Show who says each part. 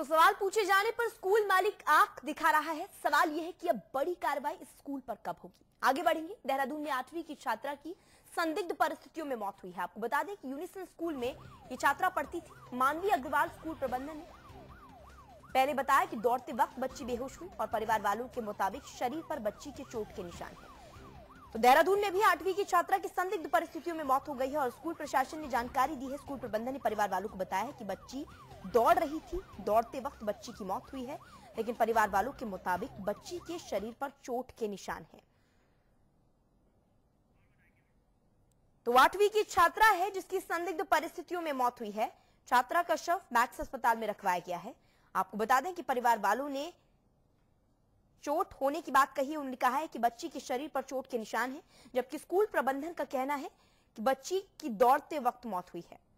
Speaker 1: तो सवाल पूछे जाने पर स्कूल मालिक आंख दिखा रहा है सवाल यह है कि अब बड़ी कार्रवाई इस स्कूल पर कब होगी आगे बढ़ेंगे देहरादून में आठवीं की छात्रा की संदिग्ध परिस्थितियों में मौत हुई है आपको बता दें कि यूनिसन स्कूल में ये छात्रा पढ़ती थी मानवी अग्रवाल स्कूल प्रबंधन ने पहले बताया कि दौड़ते वक्त बच्ची बेहोश हुई और परिवार वालों के मुताबिक शरीर पर बच्ची के चोट के निशान है तो देहरादून में भी आठवीं की छात्रा की संदिग्ध परिस्थितियों में मौत हो गई है और स्कूल प्रशासन ने जानकारी दी है स्कूल प्रबंधन ने परिवार वालों को बताया है कि बच्ची दौड़ रही थी दौड़ते वक्त बच्ची की मौत हुई है लेकिन परिवार वालों के मुताबिक बच्ची के शरीर पर चोट के निशान है तो आठवीं की छात्रा है जिसकी संदिग्ध परिस्थितियों में मौत हुई है छात्रा का शव मैक्स अस्पताल में रखवाया गया है आपको बता दें कि परिवार वालों ने चोट होने की बात कही उन्होंने कहा है कि बच्ची के शरीर पर चोट के निशान है जबकि स्कूल प्रबंधन का कहना है कि बच्ची की दौड़ते वक्त मौत हुई है